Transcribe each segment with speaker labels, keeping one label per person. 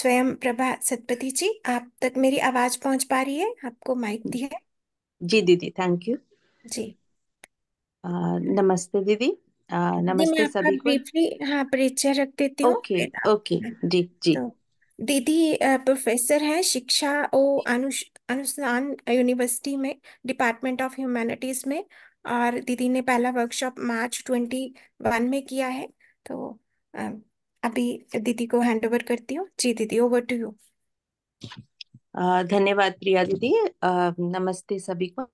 Speaker 1: स्वयं प्रभा सतपति जी आप तक मेरी आवाज पहुंच पा रही है आपको माइक दिया है जी दीदी थैंक यू जी आ, नमस्ते दीदी आ, नमस्ते सभी को ब्रीफली हाँ परिचय रख देती हूँ ओके ओके हाँ। जी जी तो, दीदी प्रोफेसर हैं शिक्षा और अनुष अनुस्नान यूनिवर्सिटी में डिपार्टमेंट ऑफ ह्यूमैनिटीज में और दीदी ने पहला वर्कशॉप मार्च ट्वेंटी वन में किया है तो अभी दीदी को हैंड ओवर करती हूँ जी दीदी ओवर टू यू धन्यवाद प्रिया दीदी नमस्ते सभी को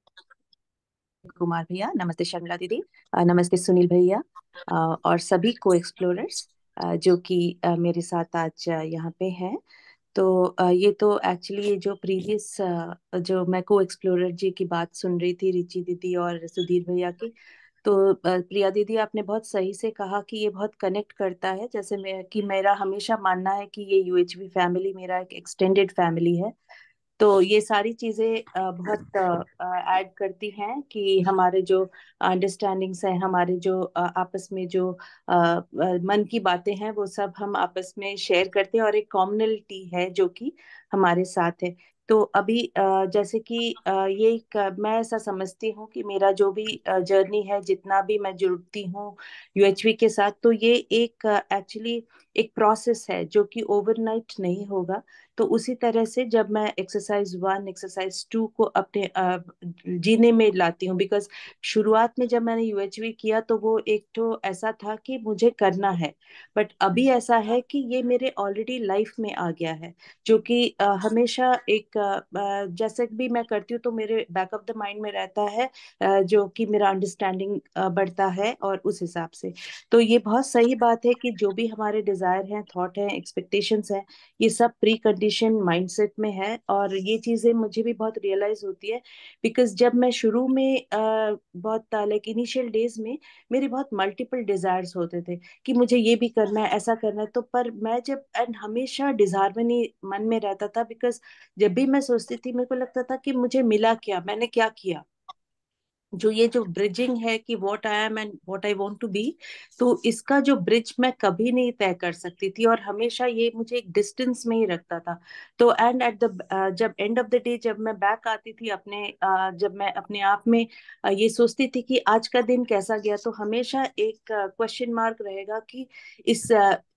Speaker 1: कुमार भैया नमस्ते शर्मिला दीदी नमस्ते सुनील भैया और सभी को एक्सप्लोरर्स जो कि मेरे साथ आज यहाँ पे हैं तो ये तो एक्चुअली ये जो प्रीवियस जो मैं को एक्सप्लोरर जी की बात सुन रही थी रिचि दीदी और सुधीर भैया की तो प्रिया दीदी आपने बहुत सही से कहा कि ये बहुत कनेक्ट करता है जैसे मैं कि मेरा हमेशा मानना है कि ये यूएचबी फैमिली मेरा एक एक्सटेंडेड फैमिली है तो ये सारी चीज़ें बहुत ऐड करती हैं कि हमारे जो अंडरस्टैंडिंग्स हैं हमारे जो आपस में जो मन की बातें हैं वो सब हम आपस में शेयर करते हैं और एक कॉमनलिटी है जो कि हमारे साथ है तो अभी जैसे कि ये मैं ऐसा समझती हूँ कि मेरा जो भी जर्नी है जितना भी मैं जुड़ती हूँ यूएचवी के साथ तो ये एक एक्चुअली एक प्रोसेस है जो कि ओवरनाइट नहीं होगा तो उसी तरह से जब मैं एक्सरसाइज वन एक्सरसाइज टू को अपने जीने में लाती हूँ बिकॉज शुरुआत में जब मैंने यू किया तो वो एक तो ऐसा था कि मुझे करना है बट अभी ऐसा है कि ये मेरे ऑलरेडी लाइफ में आ गया है जो कि हमेशा एक जैसे भी मैं करती हूँ तो मेरे बैक ऑफ द माइंड में रहता है जो कि मेरा अंडरस्टैंडिंग बढ़ता है और उस हिसाब से तो ये बहुत सही बात है कि जो भी हमारे डिज़ायर हैं थॉट हैं एक्सपेक्टेशंस हैं ये सब प्री कंडीशन कंपटीशन माइंडसेट में है और ये चीज़ें मुझे भी बहुत रियलाइज होती है बिकॉज जब मैं शुरू में बहुत लाइक इनिशियल डेज में मेरे बहुत मल्टीपल डिज़ायर्स होते थे कि मुझे ये भी करना है ऐसा करना है तो पर मैं जब एंड हमेशा डिजारमनी मन में रहता था बिकॉज जब भी मैं सोचती थी मेरे को लगता था कि मुझे मिला क्या मैंने क्या किया जो ये जो ब्रिजिंग अच्छा। है कि what I am and what I want to be तो इसका जो ब्रिज मैं कभी नहीं तय कर सकती थी और हमेशा ये मुझे एक डिस्टेंस में ही रखता था तो एंड एट द जब एंड ऑफ द डे जब मैं बैक आती थी अपने uh, जब मैं अपने आप में uh, ये सोचती थी कि आज का दिन कैसा गया तो हमेशा एक क्वेश्चन uh, मार्क रहेगा कि इस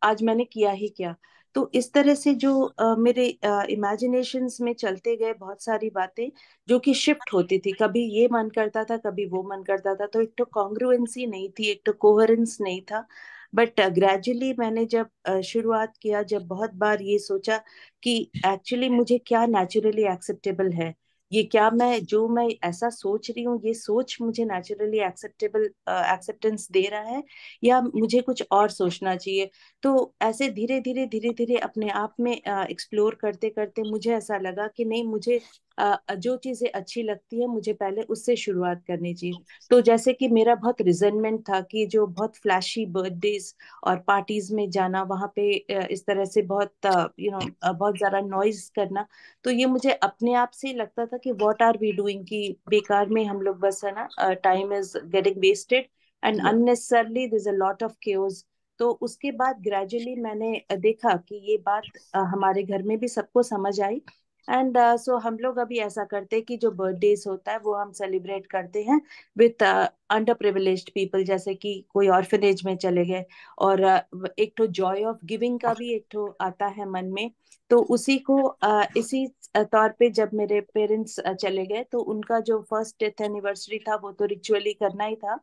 Speaker 1: आज मैंने किया ही क्या तो इस तरह से जो आ, मेरे इमेजिनेशन में चलते गए बहुत सारी बातें जो कि शिफ्ट होती थी कभी ये मन करता था कभी वो मन करता था तो एक तो कॉन्ग्रुएंसी नहीं थी एक तो कोहरेंस नहीं था बट ग्रेजुअली uh, मैंने जब uh, शुरुआत किया जब बहुत बार ये सोचा कि एक्चुअली मुझे क्या नेचुरली एक्सेप्टेबल है ये क्या मैं जो मैं ऐसा सोच रही हूँ ये सोच मुझे नेचुरली एक्सेप्टेबल एक्सेप्टेंस दे रहा है या मुझे कुछ और सोचना चाहिए तो ऐसे धीरे धीरे धीरे धीरे अपने आप में एक्सप्लोर करते करते मुझे ऐसा लगा कि नहीं मुझे जो चीजें अच्छी लगती है मुझे पहले उससे शुरुआत करनी चाहिए तो जैसे कि मेरा बहुत रिजनमेंट था कि जो बहुत फ्लैशी बर्थडेज और पार्टीज में जाना वहां पे इस तरह से बहुत यू नो बहुत ज़्यादा नॉइज करना तो ये मुझे अपने आप से लगता था कि वॉट आर वी डूइंग की बेकार में हम लोग बस है ना time is getting wasted and unnecessarily this a lot of cares तो उसके बाद ग्रेजुअली मैंने देखा कि ये बात हमारे घर में भी सबको समझ आई एंड सो uh, so हम लोग अभी ऐसा करते हैं कि जो बर्थडेज होता है वो हम सेलिब्रेट करते हैं विथ अंडर प्रिविलेज पीपल जैसे कि कोई ऑर्फनेज में चले गए और uh, एक तो जॉय ऑफ गिविंग का भी एक तो आता है मन में तो उसी को uh, इसी uh, तौर पे जब मेरे पेरेंट्स uh, चले गए तो उनका जो फर्स्ट डेथ एनिवर्सरी था वो तो रिचुअली करना ही था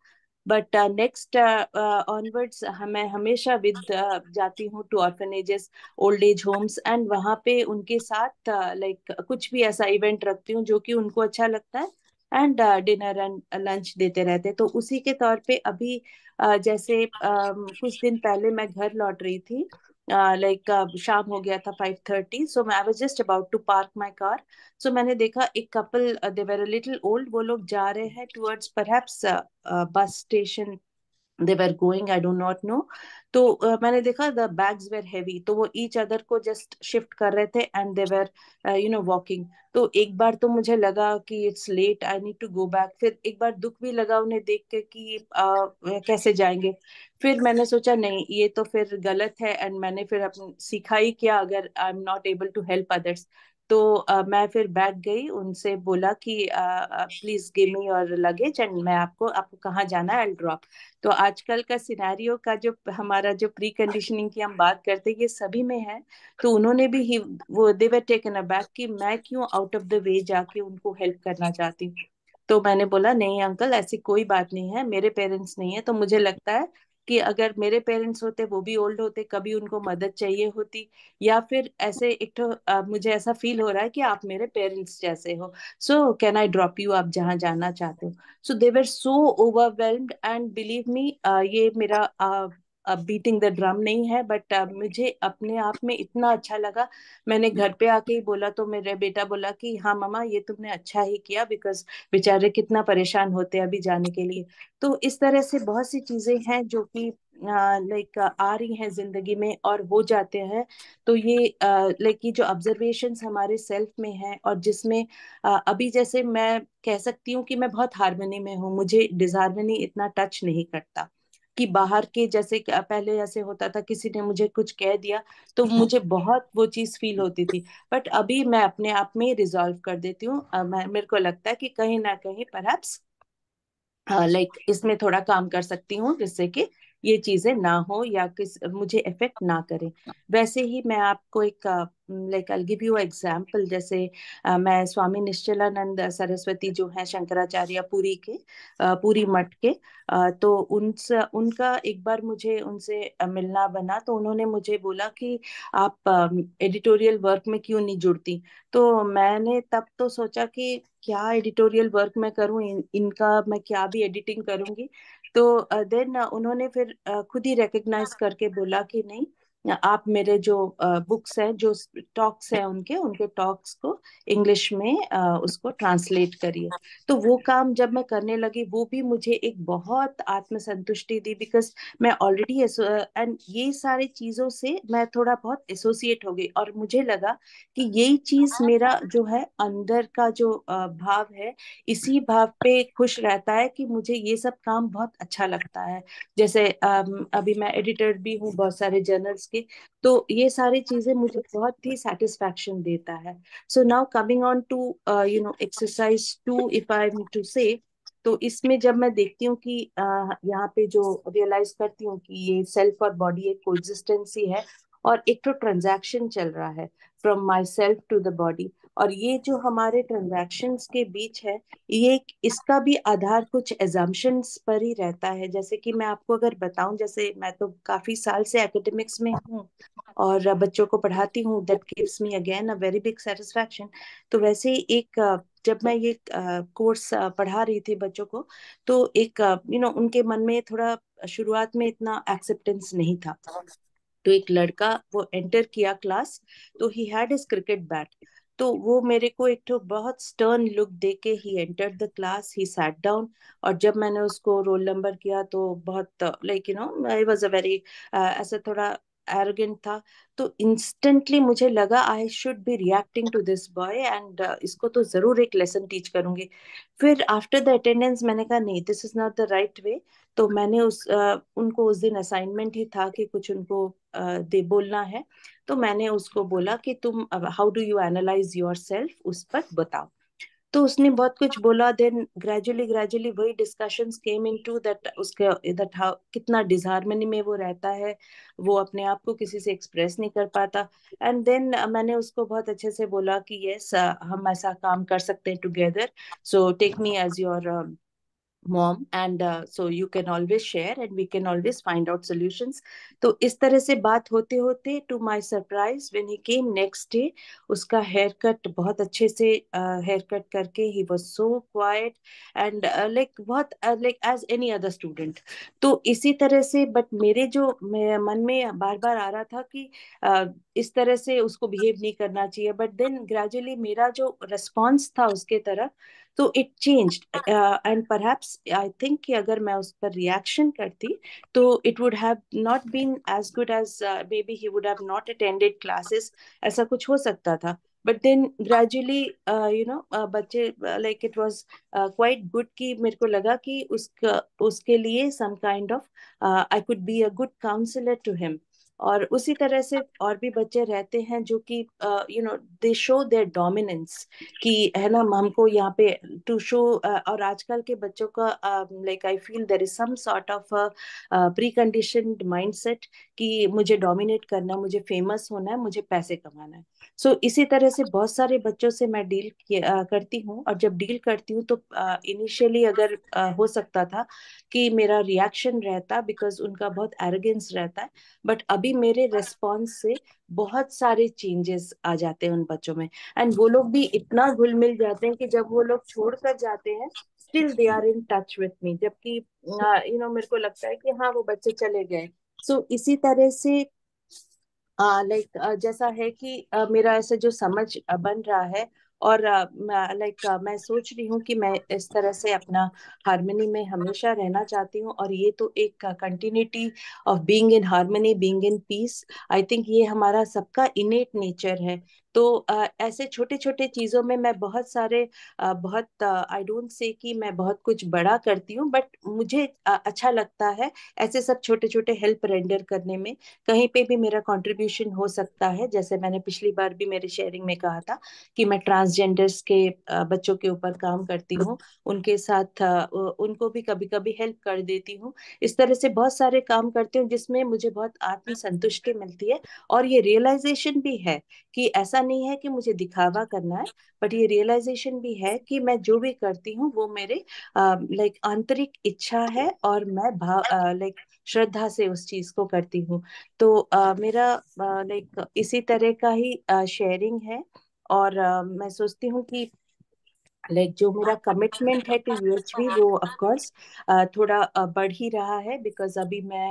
Speaker 1: बट नेक्स्ट ऑनवर्ड्स मैं हमेशा विद uh, जाती हूँ to orphanages old age homes and वहाँ पे उनके साथ लाइक uh, like, कुछ भी ऐसा इवेंट रखती हूँ जो कि उनको अच्छा लगता है एंड डिनर एंड लंच देते रहते हैं तो उसी के तौर पे अभी uh, जैसे uh, कुछ दिन पहले मैं घर लौट रही थी लाइक शाम हो गया था फाइव थर्टी सो मैं I was just about to park my car so मैंने देखा एक कपल देर लिटिल ओल्ड वो लोग जा रहे हैं टूवर्ड्स पर bus station they were going I do not know तो uh, मैंने देखा द बैग्स वेर हैवी तो वो ईच अदर को जस्ट शिफ्ट कर रहे थे and they were you know walking तो एक बार तो मुझे लगा कि it's late I need to go back फिर एक बार दुख भी लगा उन्हें देख के कि uh, कैसे जाएंगे फिर मैंने सोचा नहीं ये तो फिर गलत है एंड मैंने फिर अपने सीखा ही क्या अगर I am not able to help others तो आ, मैं फिर बैठ गई उनसे बोला कि please give me your luggage and मैं आपको आपको कहाँ जाना है ड्रॉप तो आजकल का सिनेरियो का जो हमारा जो प्री कंडीशनिंग की हम बात करते हैं ये सभी में है तो उन्होंने भी ही वो दे वर टेकन अबैक कि मैं क्यों आउट ऑफ द वे जाके उनको हेल्प करना चाहती हूँ तो मैंने बोला नहीं अंकल ऐसी कोई बात नहीं है मेरे पेरेंट्स नहीं है तो मुझे लगता है कि अगर मेरे पेरेंट्स होते वो भी ओल्ड होते कभी उनको मदद चाहिए होती या फिर ऐसे एक तो मुझे ऐसा फील हो रहा है कि आप मेरे पेरेंट्स जैसे हो so can I drop you आप जहाँ जाना चाहते हो so they were so overwhelmed and believe me ये मेरा uh, बीटिंग द ड्रम नहीं है बट uh, मुझे अपने आप में इतना अच्छा लगा मैंने हम्म। घर पे आके ही बोला तो मेरे बेटा बोला कि हाँ मामा ये तुमने अच्छा ही किया बिकॉज बेचारे कितना परेशान होते हैं अभी जाने के लिए तो इस तरह से बहुत सी चीजें हैं जो कि लाइक आ रही हैं जिंदगी में और हो जाते हैं तो ये लाइक ये जो ऑब्जर्वेशन हमारे सेल्फ में है और जिसमें अभी जैसे मैं कह सकती हूँ कि मैं बहुत हारमोनी में हूँ मुझे डिजारमनी इतना टच नहीं करता कि बाहर के जैसे पहले ऐसे होता था किसी ने मुझे कुछ कह दिया तो मुझे बहुत वो चीज़ फील होती थी बट अभी मैं अपने आप में रिजॉल्व कर देती हूँ मेरे को लगता है कि कहीं ना कहीं पर लाइक इसमें थोड़ा काम कर सकती हूँ जिससे कि ये चीजें ना हो या किस मुझे इफेक्ट ना करे वैसे ही मैं आपको एक like I give you example जैसे आ, मैं स्वामी निश्चलानंद सरस्वती जो हैं शंकराचार्य पुरी के आ, पूरी मठ के आ, तो उन उनका एक बार मुझे उनसे मिलना बना तो उन्होंने मुझे बोला कि आप एडिटोरियल वर्क में क्यों नहीं जुड़ती तो मैंने तब तो सोचा कि क्या एडिटोरियल वर्क मैं करूं इन, इनका मैं क्या भी एडिटिंग करूंगी तो देन उन्होंने फिर खुद ही रिकग्नाइज करके बोला कि नहीं आप मेरे जो बुक्स हैं जो टॉक्स हैं उनके उनके टॉक्स को इंग्लिश में उसको ट्रांसलेट करिए तो वो काम जब मैं करने लगी वो भी मुझे एक बहुत आत्मसंतुष्टि दी बिकॉज मैं ऑलरेडी एंड ये सारी चीज़ों से मैं थोड़ा बहुत एसोसिएट हो गई और मुझे लगा कि यही चीज़ मेरा जो है अंदर का जो भाव है इसी भाव पे खुश रहता है कि मुझे ये सब काम बहुत अच्छा लगता है जैसे अभी मैं एडिटर भी हूँ बहुत सारे जर्नल्स के तो ये सारी चीजें मुझे बहुत ही सेटिस्फेक्शन देता है so now coming on to you know exercise too if I to say तो इसमें जब मैं देखती हूँ कि uh, यहाँ पे जो रियलाइज करती हूँ कि ये सेल्फ और बॉडी एक कोजिस्टेंसी है और एक तो ट्रांजेक्शन चल रहा है from my self to the body और ये जो हमारे ट्रांजेक्शन के बीच है ये इसका भी आधार कुछ एजम्पन्स पर ही रहता है जैसे कि मैं आपको अगर बताऊं जैसे मैं तो काफी साल से एकेडमिक्स में हूँ और बच्चों को पढ़ाती हूँ that gives me again a very big satisfaction तो वैसे एक जब मैं ये कोर्स पढ़ा रही थी बच्चों को तो एक यू नो उनके मन में थोड़ा शुरुआत में इतना एक्सेप्टेंस नहीं था तो एक लड़का वो एंटर किया क्लास तो he had his cricket bat तो वो मेरे को एक तो बहुत स्टर्न लुक दे के he enter the class he sat down और जब मैंने उसको रोल नंबर किया तो बहुत like you know I was a very ऐसा थोड़ा एरोगेंट था तो इंस्टेंटली मुझे लगा I should be reacting to this boy and इसको तो ज़रूर एक लेसन टीच करूंगी फिर आफ्टर द अटेंडेंस मैंने कहा नहीं this is not the right way तो मैंने उस uh, उनको उस दिन असाइनमेंट ही था कि कुछ उनको uh, दे बोलना है तो मैंने उसको बोला कि तुम how do you analyse your self उस पर बताओ तो उसने बहुत कुछ बोला देन ग्रेजुअली ग्रेजुअली वही discussion came into that उसके दैट हाउ कितना डिजार्मनी में वो रहता है वो अपने आप को किसी से एक्सप्रेस नहीं कर पाता एंड देन मैंने उसको बहुत अच्छे से बोला कि यस yes, हम ऐसा काम कर सकते हैं together so take me as your mom and so you can always share and we can always find out solution तो इस तरह से बात होते होते to my surprise when he came next day उसका हेयर कट बहुत अच्छे से हेयर uh, कट करके he was so quiet and like बहुत like as any other student तो इसी तरह से बट मेरे जो मन में बार बार आ रहा था कि uh, इस तरह से उसको बिहेव नहीं करना चाहिए बट देन ग्रेजुअली मेरा जो रेस्पॉन्स था उसके तरफ तो it change and perhaps I think कि अगर मैं उस पर रिएक्शन करती तो it would have not been as good as maybe he would have not attended classes ऐसा कुछ हो सकता था but then gradually you know बच्चे like it was quite good कि मेरे को लगा कि उसका उसके लिए some kind of I could be a good counsellor to him और उसी तरह से और भी बच्चे रहते हैं जो कि you know they show their dominance कि है ना हमको यहाँ पे टू शो और आजकल के बच्चों का like I feel there is some sort of precondition mindset कि मुझे डोमिनेट करना मुझे फेमस होना है मुझे पैसे कमाना है सो so, इसी तरह से बहुत सारे बच्चों से मैं डील uh, करती हूँ और जब डील करती हूँ तो इनिशियली uh, अगर uh, हो सकता था कि मेरा रिएक्शन रहता बिकॉज उनका बहुत एरोगेंस रहता है बट अभी भी मेरे रेस्पॉन्स से बहुत सारे चेंजेस आ जाते हैं उन बच्चों में एंड वो लोग भी इतना घुल मिल जाते हैं कि जब वो लोग छोड़ कर जाते हैं still they are in touch with me जबकि यू नो मेरे को लगता है कि हाँ वो बच्चे चले गए सो so, इसी तरह से लाइक uh, like, uh, जैसा है कि uh, मेरा ऐसा जो समझ बन रहा है और लाइक मैं सोच रही हूँ कि मैं इस तरह से अपना हारमोनी में हमेशा रहना चाहती हूँ और ये तो एक continuity of being in harmony being in peace I think ये हमारा सबका इनेट नेचर है तो ऐसे छोटे छोटे चीज़ों में मैं बहुत सारे बहुत आई डोंट से कि मैं बहुत कुछ बड़ा करती हूँ बट मुझे अच्छा लगता है ऐसे सब छोटे छोटे हेल्प रेंडर करने में कहीं पे भी मेरा कंट्रीब्यूशन हो सकता है जैसे मैंने पिछली बार भी मेरे शेयरिंग में कहा था कि मैं ट्रांसजेंडर्स के बच्चों के ऊपर काम करती हूँ उनके साथ उनको भी कभी कभी हेल्प कर देती हूँ इस तरह से बहुत सारे काम करती हूँ जिसमें मुझे बहुत आत्मसंतुष्टि मिलती है और ये रियलाइजेशन भी है कि ऐसा नहीं है कि मुझे दिखावा करना है बट ये रियलाइजेशन भी है कि मैं जो भी करती हूँ वो मेरे लाइक um, आंतरिक इच्छा है और मैं भाव लाइक uh, श्रद्धा से उस चीज को करती हूँ तो आ, uh, मेरा लाइक uh, इसी तरह का ही शेयरिंग है और आ, मैं सोचती हूँ कि लाइक जो मेरा कमिटमेंट है टू यूएचबी वो ऑफकोर्स थोड़ा बढ़ ही रहा है बिकॉज अभी मैं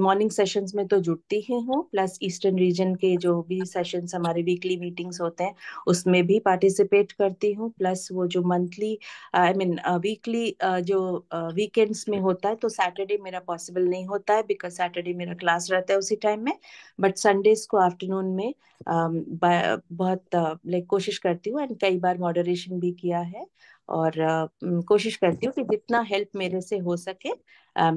Speaker 1: मॉर्निंग um, सेशंस में तो जुटती ही हूँ प्लस ईस्टर्न रीजन के जो भी सेशंस हमारे वीकली मीटिंग्स होते हैं उसमें भी पार्टिसिपेट करती हूँ प्लस वो जो मंथली आई मीन वीकली जो वीकेंड्स uh, में होता है तो सैटरडे मेरा पॉसिबल नहीं होता है बिकॉज सैटरडे मेरा क्लास रहता है उसी टाइम में बट संडेज को आफ्टरनून में um, बहुत लाइक uh, like, कोशिश करती हूँ एंड कई बार मॉडरेशन भी किया है और कोशिश करती हूँ कि जितना हेल्प मेरे से हो सके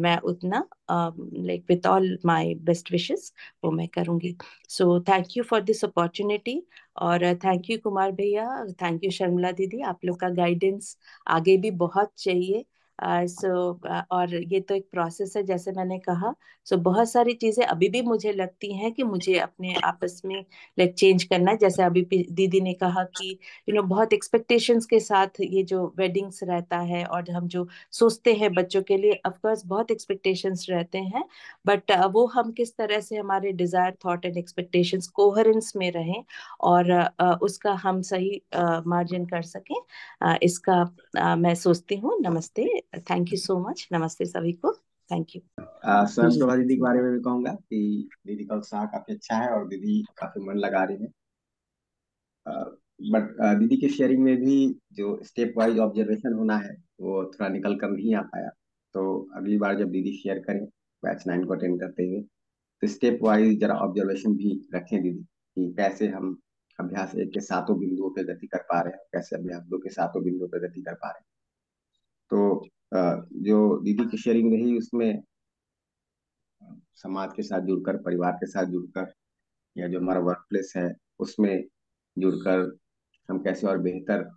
Speaker 1: मैं उतना like with all my best wishes वो मैं करूँगी so thank you for this opportunity और थैंक यू कुमार भैया थैंक यू शर्मिला दीदी आप लोग का गाइडेंस आगे भी बहुत चाहिए सो uh, so, uh, और ये तो एक प्रोसेस है जैसे मैंने कहा सो so, बहुत सारी चीज़ें अभी भी मुझे लगती हैं कि मुझे अपने आपस में लाइक चेंज करना है जैसे अभी दीदी ने कहा कि यू you नो know, बहुत एक्सपेक्टेशंस के साथ ये जो वेडिंग्स रहता है और हम जो सोचते हैं बच्चों के लिए ऑफकोर्स बहुत एक्सपेक्टेशंस रहते हैं बट uh, वो हम किस तरह से हमारे desire thought and expectation coherence में रहें और uh, उसका हम सही मार्जिन कर सकें इसका मैं सोचती हूँ नमस्ते थैंक यू सो मच नमस्ते सभी को थैंक यू सर शोभा
Speaker 2: दीदी के बारे में भी कहूंगा कि दीदी का उत्साह काफी अच्छा है और दीदी काफी मन लगा रही है बट दीदी के शेयरिंग में भी जो स्टेप वाइज ऑब्जर्वेशन होना है वो थोड़ा निकल कर नहीं आ पाया तो अगली बार जब दीदी शेयर करें बैच नाइन को अटेंड करते हुए तो स्टेप वाइज जरा ऑब्जर्वेशन भी रखें दीदी कि कैसे हम अभ्यास एक के सातों बिंदुओं पर गति कर पा रहे हैं कैसे अभ्यास दो के सातों बिंदुओं पर गति कर पा रहे हैं तो जो दीदी की शेयरिंग रही उसमें समाज के साथ जुड़कर परिवार के साथ जुड़कर या जो हमारा वर्क प्लेस है उसमें जुड़कर हम कैसे और बेहतर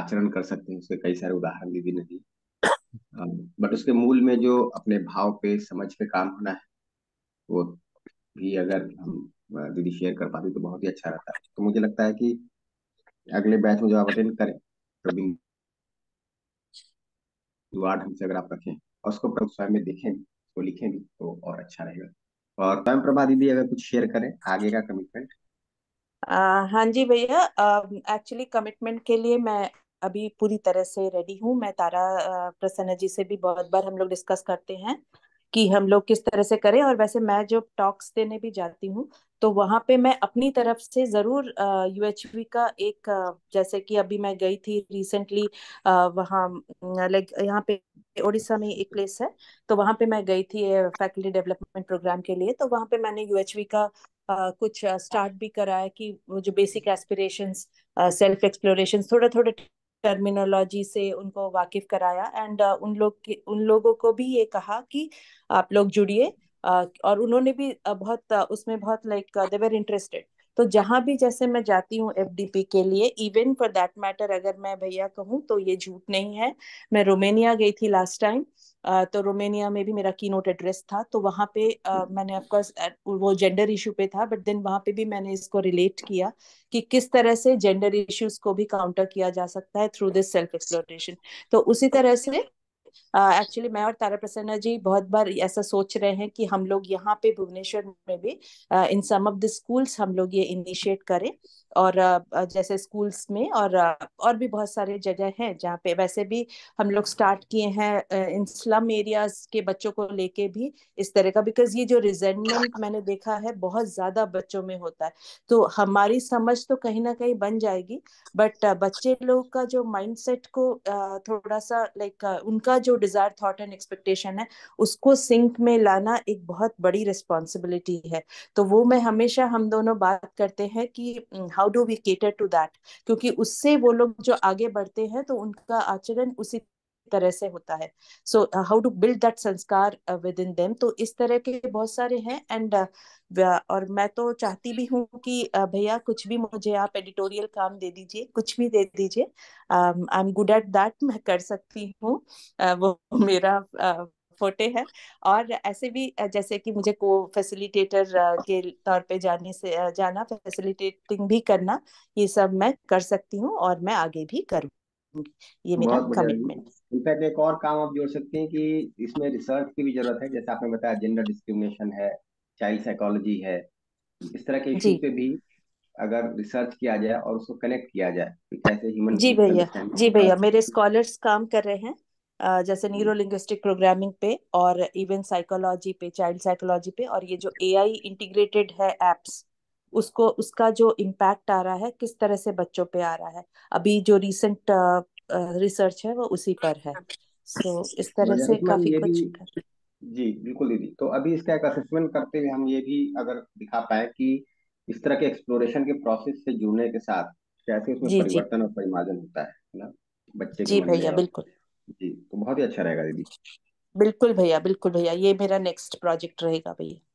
Speaker 2: आचरण कर सकते हैं उसके कई सारे उदाहरण दीदी ने दिए बट उसके मूल में जो अपने भाव पे समझ पे काम होना है वो भी अगर हम दीदी शेयर कर पाती तो बहुत ही अच्छा रहता है तो मुझे लगता है कि अगले बैच में जो आप अटेंड करें तो जुगाड़ ढंग से अगर आप रखें और उसको स्वयं में देखें तो लिखें भी तो और अच्छा रहेगा और स्वयं प्रभा दीदी अगर कुछ शेयर करें आगे का कमिटमेंट
Speaker 1: हाँ जी भैया एक्चुअली कमिटमेंट के लिए मैं अभी पूरी तरह से रेडी हूँ मैं तारा प्रसन्न जी से भी बहुत बार हम लोग डिस्कस करते हैं कि हम लोग किस तरह से करें और वैसे मैं जो टॉक्स देने भी जाती हूँ तो वहाँ पे मैं अपनी तरफ से ज़रूर यू का एक जैसे कि अभी मैं गई थी रिसेंटली वहाँ लाइक यहाँ पे ओडिशा में एक प्लेस है तो वहाँ पे मैं गई थी फैकल्टी डेवलपमेंट प्रोग्राम के लिए तो वहाँ पे मैंने यू का Uh, कुछ स्टार्ट भी करा है कि वो जो बेसिक एस्पिरेशन सेल्फ एक्सप्लोरेशन थोड़ा थोड़े टर्मिनोलॉजी से उनको वाकिफ कराया एंड uh, उन लोग के उन लोगों को भी ये कहा कि आप लोग जुड़िए और उन्होंने भी बहुत उसमें बहुत लाइक दे वेर इंटरेस्टेड तो जहां भी जैसे मैं जाती हूँ एफ के लिए इवन फॉर दैट मैटर अगर मैं भैया कहूँ तो ये झूठ नहीं है मैं रोमेनिया गई थी लास्ट टाइम तो रोमेनिया में भी मेरा की नोट एड्रेस था तो वहाँ पे मैंने ऑफकोर्स वो जेंडर इशू पे था बट देन वहाँ पे भी मैंने इसको रिलेट किया कि किस तरह से जेंडर इश्यूज को भी काउंटर किया जा सकता है थ्रू दिस सेल्फ एक्सप्लोरेशन तो उसी तरह से एक्चुअली मैं और तारा प्रसन्ना जी बहुत बार ऐसा सोच रहे हैं कि हम लोग यहाँ पे भुवनेश्वर में भी in some of the schools हम लोग ये इनिशिएट करें और जैसे स्कूल्स में और और भी बहुत सारे जगह हैं जहाँ पे वैसे भी हम लोग स्टार्ट किए हैं इन स्लम एरियाज के बच्चों को लेके भी इस तरह का बिकॉज ये जो रिजेंटमेंट मैंने देखा है बहुत ज्यादा बच्चों में होता है तो हमारी समझ तो कहीं ना कहीं बन जाएगी बट बच्चे लोग का जो माइंड को थोड़ा सा लाइक उनका जो डिजायर थॉट एंड एक्सपेक्टेशन है उसको सिंक में लाना एक बहुत बड़ी रिस्पॉन्सिबिलिटी है तो वो मैं हमेशा हम दोनों बात करते हैं कि how do we cater to that क्योंकि उससे वो लोग जो आगे बढ़ते हैं तो उनका आचरण उसी तरह से होता है so how to build that sanskar within them तो इस तरह के बहुत सारे हैं एंड uh, और मैं तो चाहती भी हूँ कि uh, भैया कुछ भी मुझे आप एडिटोरियल काम दे दीजिए कुछ भी दे दीजिए I am good at that मैं कर सकती हूँ uh, वो मेरा फोटे है और ऐसे भी जैसे कि मुझे को फैसिलिटेटर के तौर पे जाने से जाना फैसिलिटेटिंग भी करना ये सब मैं कर सकती हूँ और मैं आगे भी करूँ ये मेरा कमिटमेंट
Speaker 2: इनफैक्ट एक और काम आप जोड़ सकते हैं कि इसमें रिसर्च की भी जरूरत है जैसे आपने बताया जेंडर डिस्क्रिमिनेशन है चाइल्ड साइकोलॉजी है इस तरह के इशू पे भी अगर रिसर्च किया जाए और उसको कनेक्ट किया जाए कैसे ह्यूमन जी भैया जी भैया
Speaker 1: मेरे स्कॉलर्स काम कर रहे हैं जैसे न्यूरो लिंग्विस्टिक प्रोग्रामिंग पे और इवन साइकोलॉजी पे चाइल्ड साइकोलॉजी पे और ये जो एआई इंटीग्रेटेड है एप्स उसको उसका जो इम्पैक्ट आ रहा है किस तरह से बच्चों पे आ रहा है अभी जो रिसेंट रिसर्च है वो उसी पर है सो so, इस तरह से काफी कुछ
Speaker 2: जी बिल्कुल दीदी तो अभी इसका एक असेसमेंट करते हुए हम ये भी अगर दिखा पाए कि इस तरह के एक्सप्लोरेशन के प्रोसेस से जुड़ने के साथ कैसे उसमें जी, परिवर्तन जी. और परिमार्जन होता है ना बच्चे जी भैया बिल्कुल जी तो बहुत ही अच्छा रहेगा दीदी
Speaker 1: बिल्कुल भैया बिल्कुल भैया ये मेरा नेक्स्ट प्रोजेक्ट रहेगा भैया